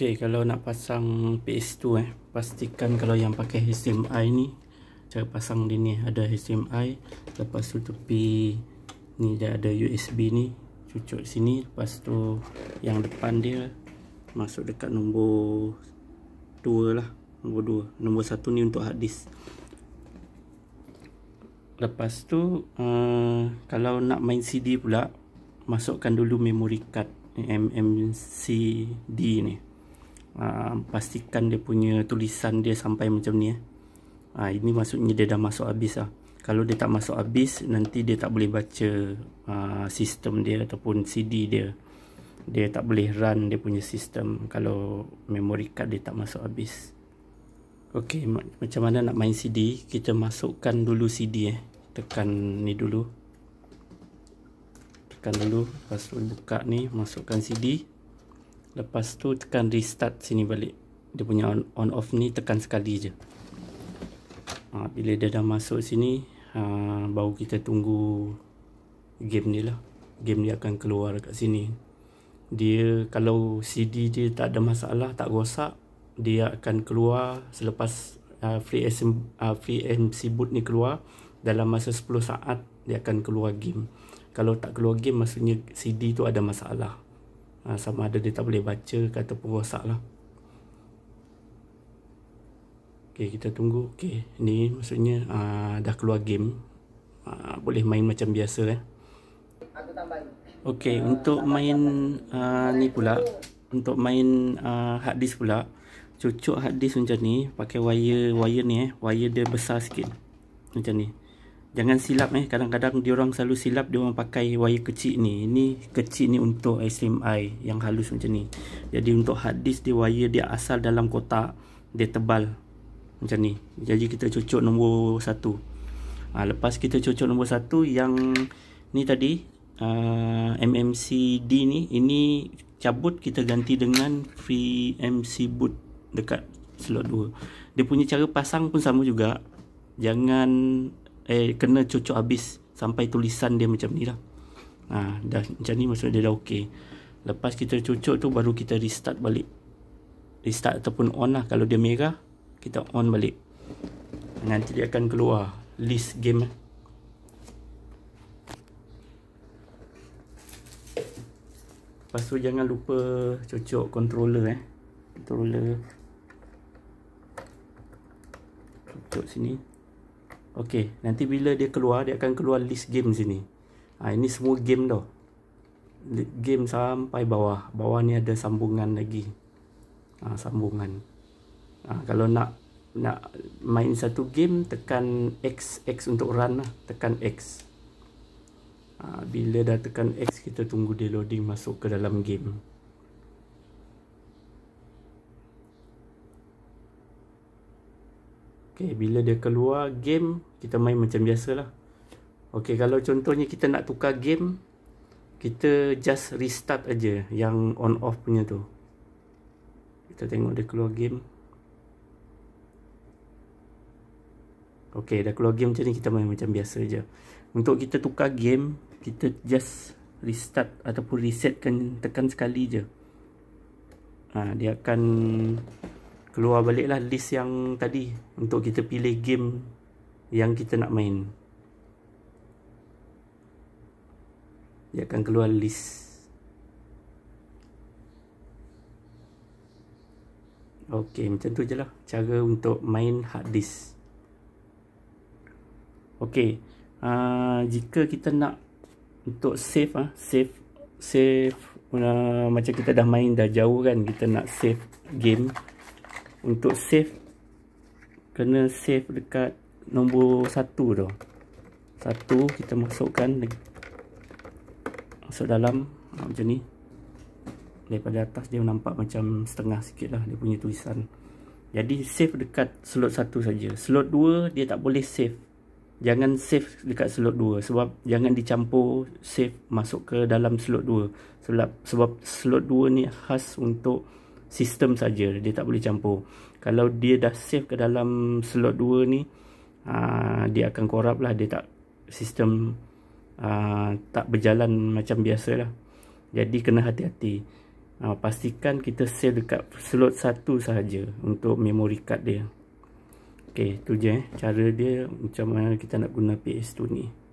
Okey, kalau nak pasang PS2 eh, pastikan kalau yang pakai HDMI ni cara pasang dia ni ada HDMI, lepas tu tepi ni dia ada USB ni, cucuk sini, lepas tu yang depan dia masuk dekat nombor 2 lah, nombor 2. Nombor 1 ni untuk hard disk. Lepas tu uh, kalau nak main CD pula, masukkan dulu memory card MMCD MMC D ni. Ah, pastikan dia punya tulisan dia sampai macam ni eh. ha, ini maksudnya dia dah masuk habis lah. kalau dia tak masuk habis nanti dia tak boleh baca ha, sistem dia ataupun CD dia dia tak boleh run dia punya sistem kalau memory card dia tak masuk habis ok macam mana nak main CD kita masukkan dulu CD eh. tekan ni dulu tekan dulu lepas tu buka ni masukkan CD Lepas tu tekan restart sini balik Dia punya on, on off ni tekan sekali je ha, Bila dia dah masuk sini ha, Baru kita tunggu Game ni lah Game ni akan keluar kat sini Dia kalau CD dia tak ada masalah Tak rosak Dia akan keluar selepas uh, free, SM, uh, ha, free MC boot ni keluar Dalam masa 10 saat Dia akan keluar game Kalau tak keluar game maksudnya CD tu ada masalah ha, Sama ada dia tak boleh baca kata ataupun rosak lah Okay, kita tunggu Okay, ni maksudnya ha, dah keluar game ha, Boleh main macam biasa eh Okay, untuk main uh, ni pula Untuk main uh, hard disk pula Cucuk hard disk macam ni Pakai wire, wire ni eh Wire dia besar sikit Macam ni jangan silap eh kadang-kadang dia orang selalu silap dia orang pakai wire kecil ni ini kecil ni untuk HDMI yang halus macam ni jadi untuk hard disk dia wire dia asal dalam kotak dia tebal macam ni jadi kita cucuk nombor satu. ha, lepas kita cucuk nombor satu yang ni tadi uh, ah, MMCD ni ini cabut kita ganti dengan free MC boot dekat slot 2 dia punya cara pasang pun sama juga jangan eh kena cucuk habis sampai tulisan dia macam ni lah. Ha, dah macam ni maksudnya dia dah okey. Lepas kita cucuk tu baru kita restart balik. Restart ataupun on lah. Kalau dia merah, kita on balik. Nanti dia akan keluar list game Lepas tu jangan lupa cucuk controller eh. Controller. Cucuk sini. Okey, nanti bila dia keluar, dia akan keluar list game sini. Ha, ini semua game tau. Game sampai bawah. Bawah ni ada sambungan lagi. Ha, sambungan. Ha, kalau nak nak main satu game, tekan X. X untuk run lah. Tekan X. Ha, bila dah tekan X, kita tunggu dia loading masuk ke dalam game. Okay, bila dia keluar game, kita main macam biasa lah. Okay, kalau contohnya kita nak tukar game, kita just restart aja yang on off punya tu. Kita tengok dia keluar game. Okay, dah keluar game macam ni, kita main macam biasa aja. Untuk kita tukar game, kita just restart ataupun resetkan tekan sekali je. Ha, dia akan keluar baliklah list yang tadi untuk kita pilih game yang kita nak main. Dia akan keluar list. Okey, macam tu je lah cara untuk main hard disk. Okey, uh, jika kita nak untuk save ah, save save uh, macam kita dah main dah jauh kan kita nak save game untuk save kena save dekat nombor satu tu. Satu kita masukkan masuk dalam ah, macam ni. Daripada atas dia nampak macam setengah sikit lah dia punya tulisan. Jadi save dekat slot satu saja. Slot dua dia tak boleh save. Jangan save dekat slot dua sebab jangan dicampur save masuk ke dalam slot dua. Sebab sebab slot dua ni khas untuk sistem saja dia tak boleh campur kalau dia dah save ke dalam slot 2 ni uh, dia akan korap lah dia tak sistem uh, tak berjalan macam biasa lah jadi kena hati-hati uh, pastikan kita save dekat slot 1 saja untuk memory card dia ok tu je eh cara dia macam mana kita nak guna PS2 ni